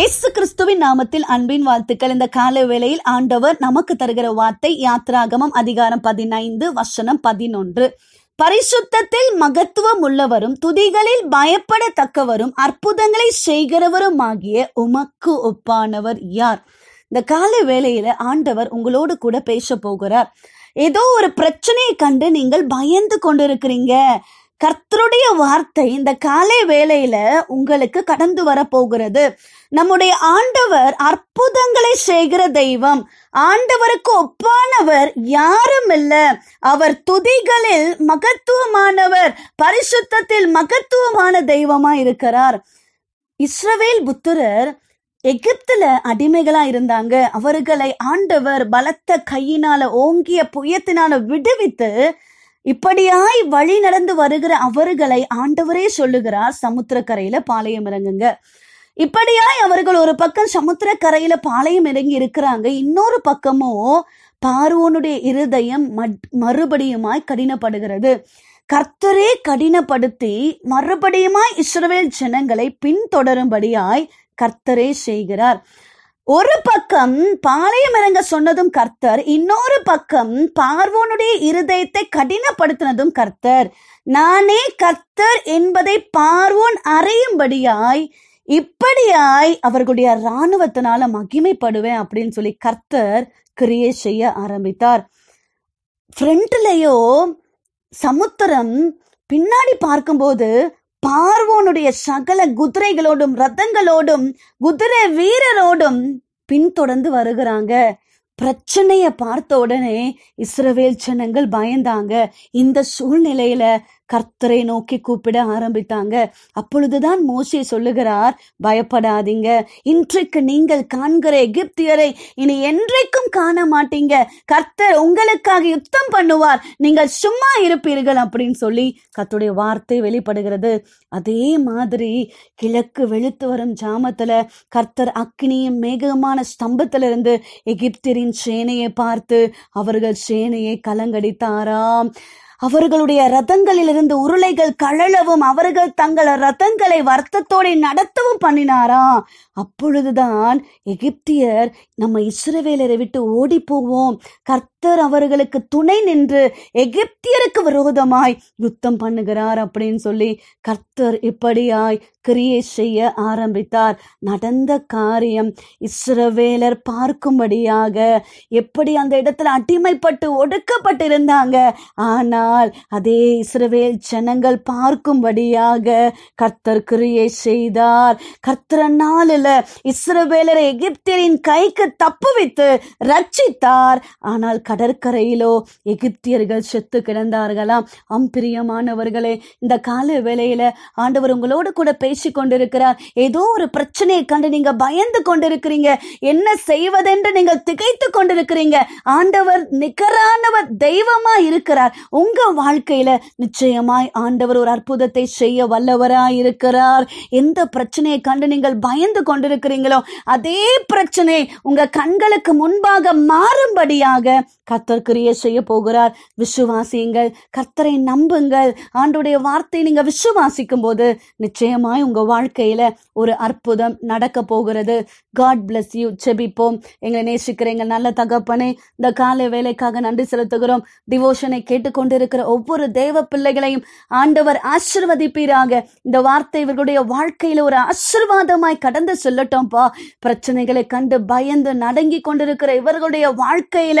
இயேசு கிறிஸ்துவின் நாமத்தில் அன்பின் வாழ்த்துக்கள் இந்த கால வேளையில் ஆண்டவர் நமக்கு தருகிற வார்த்தை யாத்ராகமம் அதிகாரம் பதினைந்து வசனம் பதினொன்று பரிசுத்தத்தில் மகத்துவம் உள்ளவரும் துதிகளில் பயப்படத்தக்கவரும் அற்புதங்களை செய்கிறவருமாகிய உமக்கு ஒப்பானவர் யார் இந்த கால வேளையில ஆண்டவர் உங்களோடு கூட பேச போகிறார் ஏதோ ஒரு பிரச்சனையை கண்டு நீங்கள் பயந்து கொண்டிருக்கிறீங்க கர்த்தருடைய வார்த்தை இந்த காலை வேலையில உங்களுக்கு கடந்து வர போகிறது நம்முடைய ஆண்டவர் அற்புதங்களை செய்கிற தெய்வம் ஆண்டவருக்கு ஒப்பானவர் யாரும் இல்ல அவர் துதிகளில் மகத்துவமானவர் பரிசுத்தத்தில் மகத்துவமான தெய்வமா இருக்கிறார் இஸ்ரவேல் புத்திரர் எகிப்துல அடிமைகளா இருந்தாங்க அவர்களை ஆண்டவர் பலத்த கையினால ஓங்கிய புயத்தினால விடுவித்து இப்படியாய் வழி நடந்து வருகிற அவர்களை ஆண்டவரே சொல்லுகிறார் சமுத்திரக்கரையில பாளையம் இறங்குங்க இப்படியாய் அவர்கள் ஒரு பக்கம் சமுத்திரக்கரையில பாளையம் இறங்கி இருக்கிறாங்க இன்னொரு பக்கமும் பார்வோனுடைய இருதயம் மறுபடியுமாய் கடினப்படுகிறது கர்த்தரே கடினப்படுத்தி மறுபடியுமாய் இஸ்ரவேல் ஜனங்களை பின்தொடரும்படியாய் கர்த்தரே செய்கிறார் ஒரு பக்கம் பாளையம் இறங்க சொன்னதும் கர்த்தர் இன்னொரு பக்கம் பார்வோனுடைய இருதயத்தை கடினப்படுத்தினதும் கர்த்தர் நானே கர்த்தர் என்பதை பார்வோன் அறையும்படியாய் இப்படியாய் அவர்களுடைய இராணுவத்தினால மகிமைப்படுவேன் அப்படின்னு சொல்லி கர்த்தர் கிரியேட் செய்ய ஆரம்பித்தார் ஃப்ரண்ட்லயோ சமுத்திரம் பின்னாடி பார்க்கும்போது பார்வோனுடைய சகல குதிரைகளோடும் ரத்தங்களோடும் குதிரை வீரரோடும் பின்தொடர்ந்து வருகிறாங்க பிரச்சனைய பார்த்த உடனே இஸ்ரவேல் ஜனங்கள் பயந்தாங்க இந்த சூழ்நிலையில கர்த்தரை நோக்கி கூப்பிட ஆரம்பித்தாங்க அப்பொழுதுதான் மோசே சொல்லுகிறார் பயப்படாதீங்க இன்றைக்கு நீங்கள் காண்கிற எகிப்தியரை இனி என்றைக்கும் காண மாட்டீங்க கர்த்தர் உங்களுக்காக யுத்தம் பண்ணுவார் நீங்கள் சும்மா இருப்பீர்கள் அப்படின்னு சொல்லி கத்துடைய வார்த்தை வெளிப்படுகிறது அதே மாதிரி கிழக்கு வெளுத்து வரும் ஜாமத்துல கர்த்தர் அக்னியும் மேகமான ஸ்தம்பத்திலிருந்து எகிப்தியரின் சேனையை பார்த்து அவர்கள் சேனையை கலங்கடித்தாராம் அவர்களுடைய ரதங்களிலிருந்து உருளைகள் கழலவும் அவர்கள் தங்கள் ரதங்களை வருத்தத்தோடு நடத்தவும் பண்ணினாரா அப்பொழுதுதான் எகிப்தியர் நம்ம இஸ்ரவேலரை விட்டு ஓடி போவோம் கர்த்த கர்த்தர் அவர்களுக்கு துணை நின்று எகிப்தியருக்கு விரோதமாய் யுத்தம் பண்ணுகிறார் அப்படின்னு சொல்லி கர்த்தர் இப்படியாய் கிரியை செய்ய ஆரம்பித்தார் நடந்த காரியம் இஸ்ரவேலர் பார்க்கும்படியாக எப்படி அந்த இடத்துல அடிமைப்பட்டு ஒடுக்கப்பட்டிருந்தாங்க ஆனால் அதே இஸ்ரவேல் ஜனங்கள் பார்க்கும்படியாக கர்த்தர் கிரியை செய்தார் கர்த்தர் நாளில் இஸ்ரவேலரை எகிப்தியரின் கைக்கு தப்புவித்து ரட்சித்தார் ஆனால் கடற்கரையிலோ எகிப்தியர்கள் செத்து கிடந்தார்களாம் அம்பிரியமானவர்களே இந்த கால வேளையில ஆண்டவர் உங்களோடு கூட பேசி கொண்டிருக்கிறார் ஏதோ ஒரு பிரச்சனையை கண்டு நீங்க பயந்து கொண்டிருக்கிறீங்க என்ன செய்வதென்று நீங்கள் திகைத்து கொண்டிருக்கிறீங்க ஆண்டவர் நிகரானவர் தெய்வமா இருக்கிறார் உங்க வாழ்க்கையில நிச்சயமாய் ஆண்டவர் ஒரு அற்புதத்தை செய்ய வல்லவராய் இருக்கிறார் எந்த பிரச்சனையை கண்டு நீங்கள் பயந்து கொண்டிருக்கிறீங்களோ அதே பிரச்சனை உங்க கண்களுக்கு முன்பாக மாறும்படியாக கர்த்தர் கிரிய செய்ய போகிறார் விசுவாசியுங்கள் கர்த்தரை நம்புங்கள் ஆண்டுடைய வார்த்தை நீங்க விசுவாசிக்கும் போது நிச்சயமாய் உங்க வாழ்க்கையில ஒரு அற்புதம் நடக்க போகிறது காட் பிளஸ் யூ செபிப்போம் எங்களை நேசிக்கிற எங்கள் நல்ல தகப்பனை இந்த காலை வேலைக்காக நன்றி செலுத்துகிறோம் டிவோஷனை கேட்டுக்கொண்டிருக்கிற ஒவ்வொரு தேவ பிள்ளைகளையும் ஆண்டவர் ஆசிர்வதிப்பீராக இந்த வார்த்தை இவர்களுடைய வாழ்க்கையில ஒரு ஆசிர்வாதமாய் கடந்து செல்லட்டோம்ப்பா பிரச்சனைகளை கண்டு பயந்து நடங்கி கொண்டிருக்கிற இவர்களுடைய வாழ்க்கையில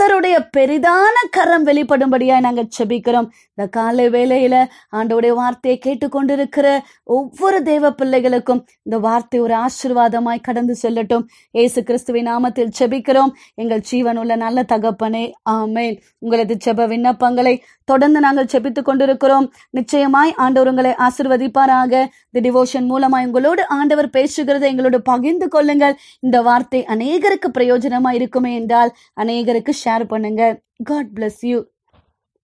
கத்தருடைய பெரிதான கரம் வெளிப்படும்படியா நாங்க செபிக்கிறோம் இந்த காலை வேலையில ஆண்டோடைய வார்த்தையை கேட்டுக்கொண்டிருக்கிற ஒவ்வொரு தேவ பிள்ளைகளுக்கும் இந்த வார்த்தை ஒரு ஆசிர்வாதமாய் கடந்து செல்லட்டும் ஏசு கிறிஸ்துவின் நாமத்தில் செபிக்கிறோம் எங்கள் ஜீவன் உள்ள நல்ல தகப்பனே ஆமேன் உங்களது செப விண்ணப்பங்களை தொடர்ந்து நாங்கள் செபித்துக் கொண்டிருக்கிறோம் நிச்சயமாய் ஆண்டவர் உங்களை ஆசிர்வதிப்பாராக தி டிவோஷன் மூலமாய் உங்களோடு ஆண்டவர் பேசுகிறதை எங்களோடு பகிர்ந்து கொள்ளுங்கள் இந்த வார்த்தை அநேகருக்கு பிரயோஜனமா இருக்குமே என்றால் அநேகருக்கு ஷேர் பண்ணுங்க காட் பிளஸ் யூ